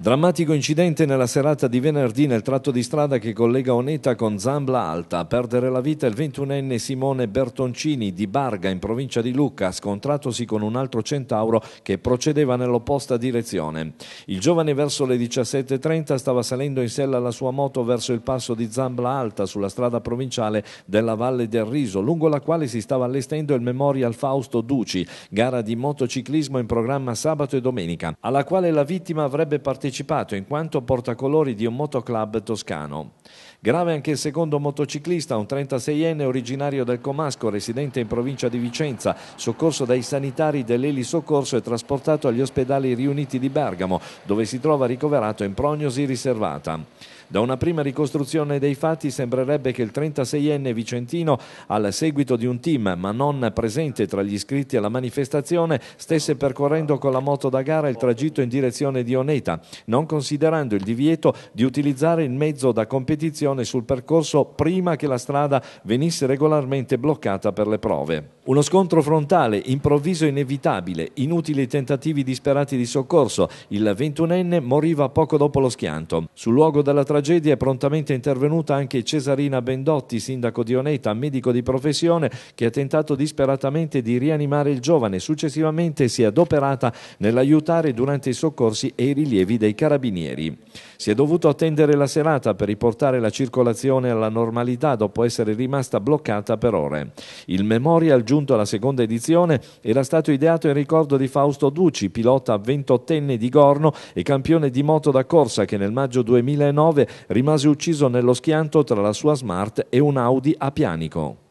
Drammatico incidente nella serata di venerdì nel tratto di strada che collega Oneta con Zambla Alta. A perdere la vita il 21enne Simone Bertoncini di Barga in provincia di Lucca, scontratosi con un altro centauro che procedeva nell'opposta direzione. Il giovane verso le 17.30 stava salendo in sella la sua moto verso il passo di Zambla Alta sulla strada provinciale della Valle del Riso, lungo la quale si stava allestendo il Memorial Fausto Duci, gara di motociclismo in programma sabato e domenica, alla quale la vittima avrebbe partecipato partecipato in quanto portacolori di un motoclub toscano. Grave anche il secondo motociclista, un 36enne originario del Comasco, residente in provincia di Vicenza, soccorso dai sanitari dell'Eli Soccorso e trasportato agli ospedali riuniti di Bergamo, dove si trova ricoverato in prognosi riservata. Da una prima ricostruzione dei fatti sembrerebbe che il 36enne vicentino, al seguito di un team ma non presente tra gli iscritti alla manifestazione, stesse percorrendo con la moto da gara il tragitto in direzione di Oneta, non considerando il divieto di utilizzare il mezzo da competizione sul percorso prima che la strada venisse regolarmente bloccata per le prove. Uno scontro frontale, improvviso e inevitabile, inutili tentativi disperati di soccorso. Il 21enne moriva poco dopo lo schianto. Sul luogo della tragedia è prontamente intervenuta anche Cesarina Bendotti, sindaco di Oneta, medico di professione, che ha tentato disperatamente di rianimare il giovane. Successivamente si è adoperata nell'aiutare durante i soccorsi e i rilievi dei carabinieri. Si è dovuto attendere la serata per riportare la circolazione alla normalità dopo essere rimasta bloccata per ore. Il memorial giunto giunto alla seconda edizione, era stato ideato in ricordo di Fausto Duci, pilota ventottenne di Gorno e campione di moto da corsa che nel maggio 2009 rimase ucciso nello schianto tra la sua Smart e un Audi a Pianico.